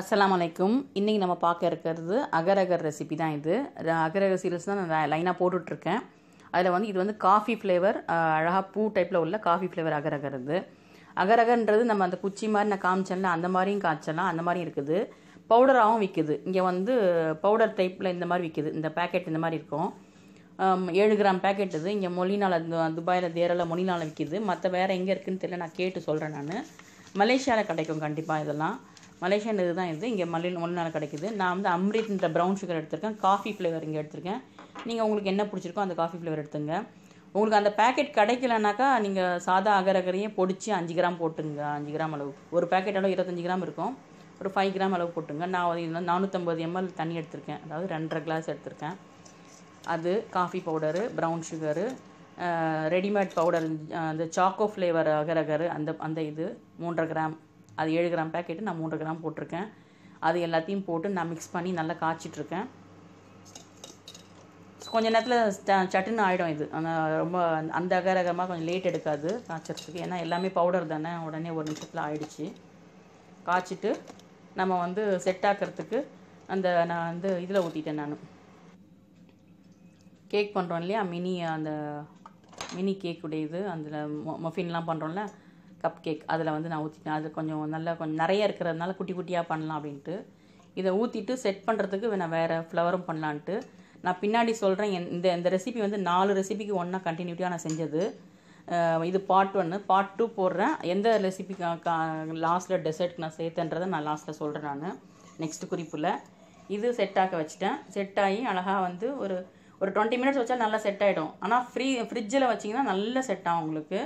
அஸ்லாம் வலைக்கும் இன்றைக்கி நம்ம பார்க்க இருக்கிறது அகரகர் ரெசிபி தான் இது அகரகர் சீரியல்ஸ் தான் நான் லைனாக போட்டுட்ருக்கேன் அதில் வந்து இது வந்து காஃபி ஃப்ளேவர் அழகாக பூ டைப்பில் உள்ள காஃபி ஃப்ளேவர் அகரகர் இது அகரகன்றது நம்ம அந்த குச்சி மாதிரி நான் காமிச்சேன்ல அந்த மாதிரியும் காய்ச்சலாம் அந்த மாதிரியும் இருக்குது பவுடராகவும் விற்குது இங்கே வந்து பவுடர் டைப்பில் இந்த மாதிரி விற்கிது இந்த பேக்கெட் இந்த மாதிரி இருக்கும் ஏழு கிராம் பேக்கெட் இது இங்கே மொழினால் துபாயில் தேரில் மொழினால் விற்கிது மற்ற வேறு எங்கே இருக்குதுன்னு தெரியல நான் கேட்டு சொல்கிறேன் நான் மலேசியாவில் கிடைக்கும் கண்டிப்பாக இதெல்லாம் மலேசியன் இது தான் இது இங்கே மல்லி மல்லினால் கிடைக்குது நான் வந்து அம்ரித்ன்ற ப்ரௌன் சுகர் எடுத்திருக்கேன் காஃபி ஃப்ளேவர் இங்கே எடுத்திருக்கேன் நீங்கள் உங்களுக்கு என்ன பிடிச்சிருக்கோ அந்த காஃபி ஃப்ளேவர் எடுத்துங்க உங்களுக்கு அந்த பேக்கெட் கிடைக்கலனாக்கா நீங்கள் சாதா அகரகரையும் பொடிச்சு அஞ்சு கிராம் போட்டுங்க அஞ்சு கிராம் அளவு ஒரு பேக்கெட் அளவு இருபத்தஞ்சி கிராம் இருக்கும் ஒரு ஃபைவ் கிராம் அளவு போட்டுங்க நான் இதில் நானூற்றம்பது எம்எல் தண்ணி எடுத்திருக்கேன் அதாவது ரெண்டரை கிளாஸ் எடுத்திருக்கேன் அது coffee powder brown sugar readymade powder அந்த சாக்கோ ஃப்ளேவர் அகரகரு அந்த அந்த இது மூன்றரை கிராம் அது ஏழு கிராம் பேக்கெட்டு நான் மூன்று கிராம் போட்டிருக்கேன் அது எல்லாத்தையும் போட்டு நான் மிக்ஸ் பண்ணி நல்லா காய்ச்சிட்ருக்கேன் கொஞ்சம் நேரத்தில் சட்டுன்னு ஆகிடும் இது ஆனால் ரொம்ப அந்த அகரகமாக கொஞ்சம் லேட் எடுக்காது காய்ச்சறதுக்கு ஏன்னா எல்லாமே பவுடர் தானே உடனே ஒரு நிமிஷத்தில் ஆயிடுச்சு காய்ச்சிட்டு நம்ம வந்து செட் ஆக்கிறதுக்கு அந்த நான் வந்து இதில் ஊற்றிட்டேன் நான் கேக் பண்ணுறோம் இல்லையா மினி அந்த மினி கேக் உடைய இது மொ மொஃபின்லாம் பண்ணுறோம்ல கப் கேக் அதில் வந்து நான் ஊற்றிட்டேன் அது கொஞ்சம் நல்லா கொஞ்சம் நிறைய இருக்கிறதுனால குட்டி குட்டியாக பண்ணலாம் அப்படின்ட்டு இதை ஊற்றிட்டு செட் பண்ணுறதுக்கு நான் வேறு ஃப்ளவரும் பண்ணலான்ட்டு நான் பின்னாடி சொல்கிறேன் இந்த இந்த ரெசிபி வந்து நாலு ரெசிபிக்கு ஒன்றா கண்டினியூட்டியாக நான் செஞ்சது இது பார்ட் ஒன்று பார்ட் டூ போடுறேன் எந்த ரெசிபி லாஸ்ட்டில் டெசர்ட்க்கு நான் சேர்த்துன்றதை நான் லாஸ்ட்டில் சொல்கிறேன் நான் நெக்ஸ்ட் குறிப்பில் இது செட் ஆக்க வச்சுட்டேன் செட் ஆகி அழகாக வந்து ஒரு ஒரு டுவெண்ட்டி மினிட்ஸ் வச்சால் நல்லா செட் ஆகிடும் ஆனால் ஃப்ரீ ஃப்ரிட்ஜில் வச்சிங்கன்னா நல்லா செட் ஆகும் உங்களுக்கு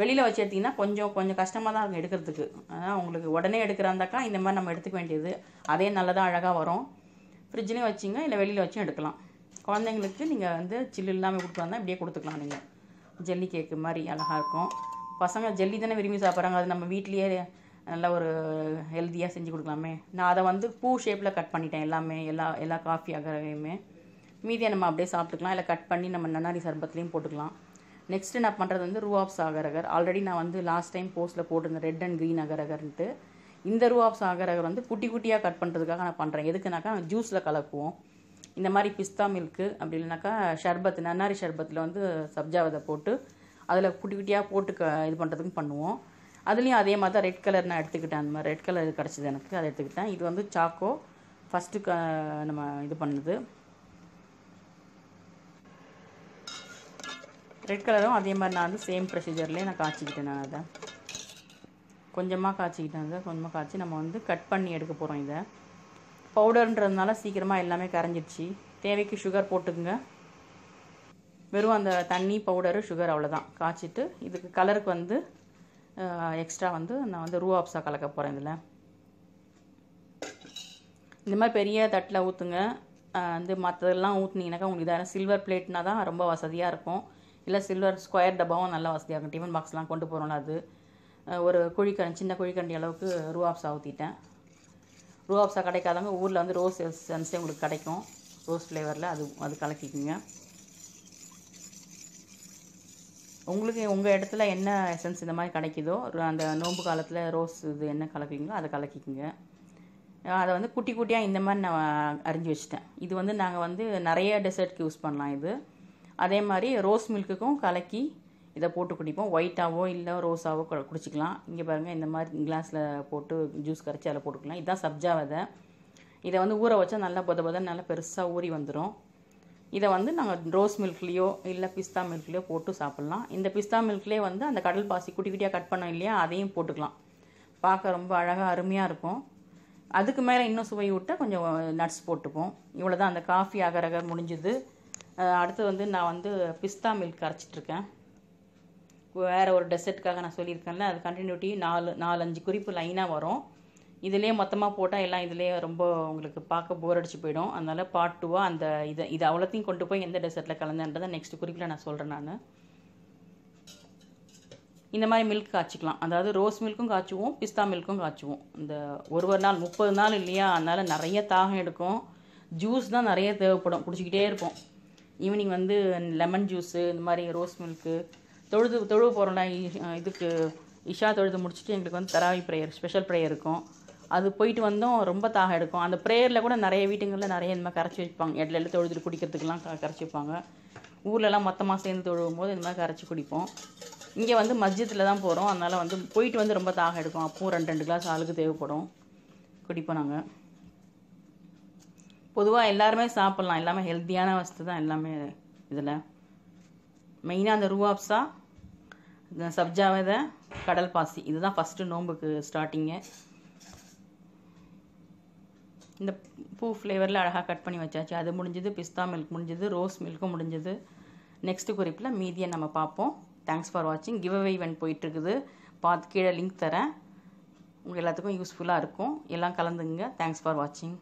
வெளியில் வச்சு எடுத்திங்கன்னா கொஞ்சம் கொஞ்சம் கஷ்டமாக தான் இருக்கும் எடுக்கிறதுக்கு ஆனால் உங்களுக்கு உடனே எடுக்கிறாந்தாக்கா இந்த மாதிரி நம்ம எடுத்துக்க வேண்டியது அதே நல்லதாக அழகாக வரும் ஃப்ரிட்ஜ்லேயும் வச்சிங்க இல்லை வெளியில் வச்சும் எடுக்கலாம் குழந்தைங்களுக்கு நீங்கள் வந்து சில்லு இல்லாமல் கொடுத்துருந்தா இப்படியே கொடுத்துக்கலாம் நீங்கள் ஜெல்லி கேக்கு மாதிரி அழகாக இருக்கும் பசங்க ஜெல்லி தானே விரும்பி சாப்பிட்றாங்க அது நம்ம வீட்லேயே நல்ல ஒரு ஹெல்த்தியாக செஞ்சு கொடுக்கலாமே நான் அதை வந்து பூ ஷேப்பில் கட் பண்ணிட்டேன் எல்லாமே எல்லா எல்லா காஃபி அகரையுமே மீதியை நம்ம அப்படியே சாப்பிட்டுக்கலாம் இல்லை கட் பண்ணி நம்ம நன்னாரி சர்பத்துலேயும் போட்டுக்கலாம் நெக்ஸ்ட்டு நான் பண்ணுறது வந்து ரூ ஆஃப் சாகர் அகர் ஆல்ரெடி நான் வந்து லாஸ்ட் டைம் போஸ்ட்டில் போட்டிருந்தேன் ரெட் அண்ட் க்ரீன் அகர் அகர்ன்ட்டு இந்த ரூ ஆஃப் சாகர் அகர் வந்து குட்டி குட்டியாக கட் பண்ணுறதுக்காக நான் பண்ணுறேன் எதுக்குனாக்கா ஜூஸில் கலக்குவோம் இந்த மாதிரி பிஸ்தா மில்க்கு அப்படி இல்லைனாக்கா ஷர்பத் நன்னாரி ஷர்பத்தில் வந்து சப்ஜா விதை போட்டு அதில் குட்டி குட்டியாக போட்டு க இது பண்ணுறதுக்கும் பண்ணுவோம் அதுலேயும் அதே மாதிரி தான் ரெட் கலர் நான் எடுத்துக்கிட்டேன் அந்த மாதிரி ரெட் கலர் கிடச்சிது எனக்கு அதை எடுத்துக்கிட்டேன் இது வந்து சாக்கோ ஃபஸ்ட்டு க நம்ம இது பண்ணுது ரெட் கலரும் அதே மாதிரி நான் வந்து சேம் ப்ரொசீஜர்லேயே நான் காய்ச்சிக்கிட்டேன் நான் அதை கொஞ்சமாக காய்ச்சிக்கிட்டேன் அதை கொஞ்சமாக காய்ச்சி நம்ம வந்து கட் பண்ணி எடுக்க போகிறோம் இதை பவுடர்ன்றதுனால சீக்கிரமாக எல்லாமே கரைஞ்சிருச்சு தேவைக்கு சுகர் போட்டுக்குங்க வெறும் அந்த தண்ணி பவுடரு சுகர் அவ்வளோதான் காய்ச்சிட்டு இதுக்கு கலருக்கு வந்து எக்ஸ்ட்ரா வந்து நான் வந்து ரூ ஆப்ஸாக கலக்க போகிறேன் இதில் இந்த மாதிரி பெரிய தட்டில் ஊற்றுங்க வந்து மற்றதெல்லாம் ஊற்றுனீங்கன்னாக்கா உங்களுக்கு இதாக சில்வர் பிளேட்னா தான் ரொம்ப வசதியாக இருக்கும் இல்லை சில்வர் ஸ்கொயர் டப்பாவும் நல்லா வசதியாகும் டிஃபன் பாக்ஸ்லாம் கொண்டு போகிறோம்ல அது ஒரு குழிக்கண் சின்ன குழிக்கண்டி அளவுக்கு ரூஆப்ஸா ஊற்றிட்டேன் ரூஆப்ஸா கிடைக்காதவங்க ஊரில் வந்து ரோஸ் சென்ஸே உங்களுக்கு கிடைக்கும் ரோஸ் ஃப்ளேவரில் அது அது கலக்கிக்குங்க உங்களுக்கு உங்கள் இடத்துல என்ன எசன்ஸ் இந்த மாதிரி கிடைக்குதோ அந்த நோம்பு காலத்தில் ரோஸ் இது என்ன கலக்குறீங்களோ அதை கலக்கிக்குங்க அதை வந்து குட்டி குட்டியாக இந்த மாதிரி நான் அரிஞ்சு வச்சுட்டேன் இது வந்து நாங்கள் வந்து நிறைய டெசர்ட்க்கு யூஸ் பண்ணலாம் இது அதே மாதிரி ரோஸ் மில்க்குக்கும் கலக்கி இதை போட்டு குடிப்போம் ஒயிட்டாவோ இல்லை ரோஸாவோ குடிச்சிக்கலாம் இங்கே பாருங்கள் இந்த மாதிரி கிளாஸில் போட்டு ஜூஸ் கரைச்சி அதில் போட்டுக்கலாம் இதுதான் சப்ஜா விதை இதை வந்து ஊற வச்சா நல்லா பொத பொத நல்லா பெருசாக ஊறி வந்துடும் இதை வந்து நாங்கள் ரோஸ் மில்க்லேயோ இல்லை பிஸ்தா மில்க்லேயோ போட்டு சாப்பிட்லாம் இந்த பிஸ்தா மில்க்லேயே வந்து அந்த கடல் பாசி குட்டி குட்டியாக கட் பண்ணோம் இல்லையா அதையும் போட்டுக்கலாம் பார்க்க ரொம்ப அழகாக அருமையாக இருக்கும் அதுக்கு மேலே இன்னும் சுவை விட்டால் கொஞ்சம் நட்ஸ் போட்டுப்போம் இவ்வளோ தான் அந்த காஃபி அகரகர் முடிஞ்சுது அடுத்து வந்து நான் வந்து பிஸ்தா மில்க் அரைச்சிட்ருக்கேன் வேறு ஒரு டெசர்ட்காக நான் சொல்லியிருக்கேன்ல அது கண்டினியூட்டி நாலு நாலஞ்சு குறிப்பு லைனாக வரும் இதுலேயே மொத்தமாக போட்டால் எல்லாம் இதுலேயே ரொம்ப உங்களுக்கு பார்க்க போர் அடிச்சு போயிடும் அதனால் பார்ட் டூவாக அந்த இதை இது அவ்வளோத்தையும் கொண்டு போய் எந்த டெசர்ட்டில் கலந்தேன்றதை நெக்ஸ்ட் குறிப்பில் நான் சொல்கிறேன் நான் இந்த மாதிரி மில்க் காய்ச்சிக்கலாம் அதாவது ரோஸ் மில்க்கும் காய்ச்சுவோம் பிஸ்தா மில்க்கும் காய்ச்சுவோம் இந்த ஒரு ஒரு நாள் முப்பது நாள் இல்லையா அதனால் நிறைய தாகம் எடுக்கும் ஜூஸ் தான் நிறைய தேவைப்படும் குடிச்சிக்கிட்டே இருப்போம் ஈவினிங் வந்து லெமன் ஜூஸு இந்த மாதிரி ரோஸ் மில்க்கு தொழுது தொழுவு போகிறோம்னா இதுக்கு இஷா தொழுது முடிச்சுட்டு எங்களுக்கு வந்து தராவி ப்ரேயர் ஸ்பெஷல் ப்ரேயர் இருக்கும் அது போயிட்டு வந்தும் ரொம்ப தாக எடுக்கும் அந்த ப்ரேயரில் கூட நிறைய வீட்டுங்களில் நிறைய இந்த மாதிரி கரைச்சி வைப்பாங்க இடத்துல எல்லாம் தொழுதுட்டு குடிக்கிறதுக்கெலாம் கரைச்சி வைப்பாங்க ஊர்லலாம் மொத்தமாக சேர்ந்து தொழுவும் போது இந்த மாதிரி கரைச்சி குடிப்போம் இங்கே வந்து மஸ்ஜித்தில் தான் போகிறோம் அதனால் வந்து போயிட்டு வந்து ரொம்ப தாக எடுக்கும் அப்பவும் ரெண்டு ரெண்டு கிளாஸ் ஆளுக்கு தேவைப்படும் குடிப்போம் நாங்கள் பொதுவாக எல்லாருமே சாப்பிட்லாம் எல்லாமே ஹெல்த்தியான வஸ்து தான் எல்லாமே இதில் மெயினாக அந்த ரூவாப்ஸா இந்த கடல் பாசி இதுதான் ஃபஸ்ட்டு நோம்புக்கு ஸ்டார்டிங்கு இந்த பூ ஃப்ளேவரில் அழகாக கட் பண்ணி வச்சாச்சு அது முடிஞ்சது பிஸ்தா மில்க் முடிஞ்சது ரோஸ் மில்க்கும் முடிஞ்சது நெக்ஸ்ட்டு குறிப்பில் மீதியை நம்ம பார்ப்போம் தேங்க்ஸ் ஃபார் வாட்சிங் கிவ் அவே இவன் போயிட்டுருக்குது பார்த்து கீழே லிங்க் தரேன் உங்கள் எல்லாத்துக்கும் யூஸ்ஃபுல்லாக இருக்கும் எல்லாம் கலந்துங்க தேங்க்ஸ் ஃபார் வாட்சிங்